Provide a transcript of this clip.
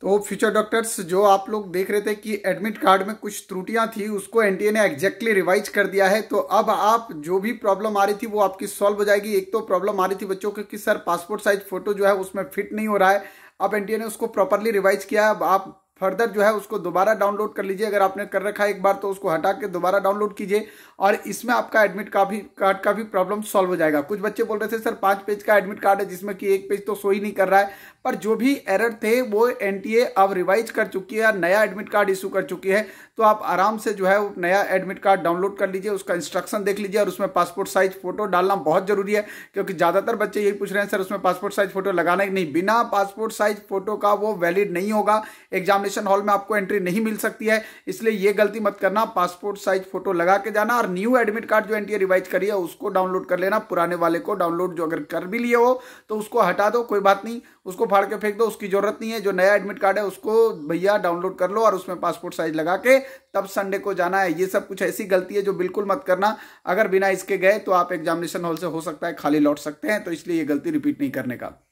तो future doctors जो आप लोग देख रहे थे कि एडमिट कार्ड में कुछ त्रुटियां थी उसको एनटीए ने एग्जैक्टली रिवाइज कर दिया है तो अब आप जो भी प्रॉब्लम आ रही थी वो आपकी सॉल्व हो जाएगी एक तो प्रॉब्लम आ रही थी बच्चों की कि सर पासपोर्ट साइज फोटो जो है उसमें फिट नहीं हो रहा है अब एनटीए ने उसको प्रॉपरली रिवाइज किया है अब आप फर्दर जो है उसको दोबारा डाउनलोड कर लीजिए अगर आपने कर रखा है एक बार तो उसको हटा के दोबारा डाउनलोड कीजिए और इसमें आपका एडमिट का भी कार्ड का भी प्रॉब्लम सॉल्व हो जाएगा कुछ बच्चे बोल रहे थे सर पांच पेज का एडमिट कार्ड है जिसमें कि एक पेज तो सो ही नहीं कर रहा है पर जो भी एरर थे वो एन अब रिवाइज कर चुकी है नया एडमिट कार्ड इशू कर चुकी है तो आप आराम से जो है वो नया एडमिट कार्ड डाउनलोड कर लीजिए उसका इंस्ट्रक्शन देख लीजिए और उसमें पासपोर्ट साइज फोटो डालना बहुत जरूरी है क्योंकि ज़्यादातर बच्चे यही पूछ रहे हैं सर उसमें पासपोर्ट साइज फोटो लगाना ही नहीं बिना पासपोर्ट साइज फोटो का वो वैलिड नहीं होगा एग्जाम एग्जामिनेशन हॉल में आपको एंट्री नहीं मिल सकती है इसलिए ये गलती मत करना पासपोर्ट साइज फोटो लगा के जाना और न्यू एडमिट कार्ड जो एनटीए रिवाइज करी है उसको डाउनलोड कर लेना पुराने वाले को डाउनलोड जो अगर कर भी लिए हो तो उसको हटा दो कोई बात नहीं उसको फाड़ के फेंक दो उसकी जरूरत नहीं है जो नया एडमिट कार्ड है उसको भैया डाउनलोड कर लो और उसमें पासपोर्ट साइज लगा के तब संडे को जाना है ये सब कुछ ऐसी गलती है जो बिल्कुल मत करना अगर बिना इसके गए तो आप एग्जामिनेशन हॉल से हो सकता है खाली लौट सकते हैं तो इसलिए ये गलती रिपीट नहीं करने का